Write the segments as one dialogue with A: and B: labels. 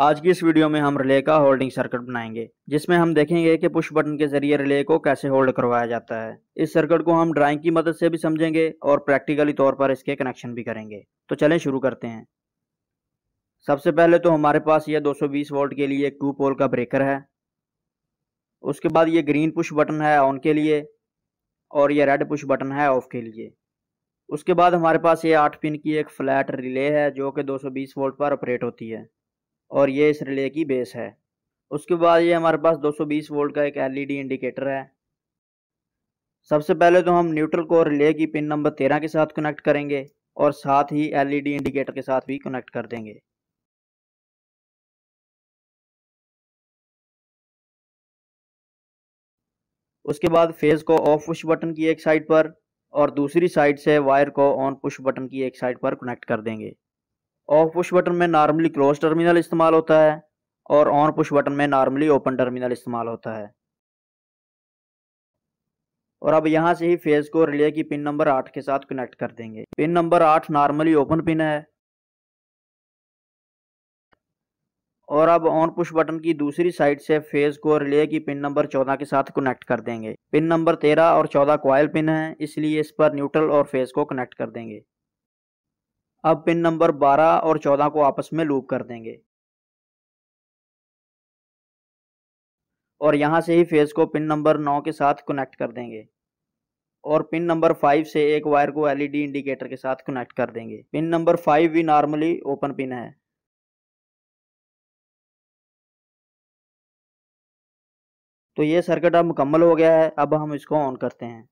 A: आज की इस वीडियो में हम रिले का होल्डिंग सर्किट बनाएंगे जिसमें हम देखेंगे कि पुश बटन के जरिए रिले को कैसे होल्ड करवाया जाता है इस सर्किट को हम ड्राइंग की मदद से भी समझेंगे और प्रैक्टिकली तौर पर इसके कनेक्शन भी करेंगे तो चलें शुरू करते हैं सबसे पहले तो हमारे पास यह 220 वोल्ट के लिए एक टू पोल का ब्रेकर है उसके बाद ये ग्रीन पुश बटन है ऑन के लिए और ये रेड पुश बटन है ऑफ के लिए उसके बाद हमारे पास ये आठ पिन की एक फ्लैट रिले है जो कि 220 वोल्ट पर ऑपरेट होती है और ये इस रिले की बेस है उसके बाद ये हमारे पास 220 वोल्ट का एक एलईडी इंडिकेटर e है सबसे पहले तो हम न्यूट्रल को रिले की पिन नंबर तेरह के
B: साथ कनेक्ट करेंगे और साथ ही एलईडी इंडिकेटर e के साथ भी कनेक्ट कर देंगे उसके बाद फेज को ऑफ पुश बटन की एक साइड पर और दूसरी साइड से
A: वायर को ऑन पुश बटन की एक साइड पर कनेक्ट कर देंगे ऑफ पुश बटन में नॉर्मली क्लोज टर्मिनल इस्तेमाल होता है और ऑन पुश बटन में नॉर्मली ओपन टर्मिनल इस्तेमाल होता है और अब यहाँ से ही फेज को रिले की पिन नंबर आठ के साथ कनेक्ट कर देंगे पिन नंबर आठ नॉर्मली ओपन पिन है और अब ऑन पुश बटन की दूसरी साइड से फेज को रिले की पिन नंबर चौदह के साथ कनेक्ट कर देंगे पिन नंबर तेरह और चौदह क्वाइल पिन है इसलिए इस पर न्यूट्रल और फेज को कनेक्ट कर देंगे अब पिन नंबर 12 और 14 को आपस में लूप कर देंगे और यहाँ से ही फेज को पिन नंबर 9 के साथ कनेक्ट कर देंगे और पिन नंबर फाइव से एक वायर को एलईडी
B: इंडिकेटर e के साथ कनेक्ट कर देंगे पिन नंबर फाइव भी नॉर्मली ओपन पिन है तो ये सर्किट अब मुकम्मल हो गया है अब हम इसको ऑन करते हैं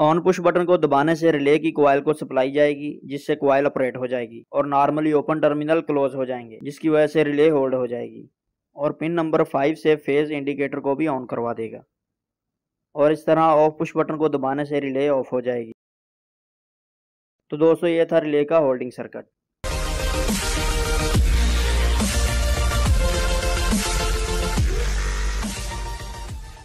B: ऑन पुश बटन को दबाने से रिले
A: की कोयल को सप्लाई जाएगी जिससे कोयल ऑपरेट हो जाएगी और नॉर्मली ओपन टर्मिनल क्लोज हो जाएंगे जिसकी वजह से रिले होल्ड हो जाएगी और पिन नंबर फाइव से फेज इंडिकेटर को भी ऑन करवा देगा और इस तरह ऑफ पुश बटन को दबाने से रिले ऑफ हो जाएगी तो दोस्तों ये था रिले का होल्डिंग सर्कट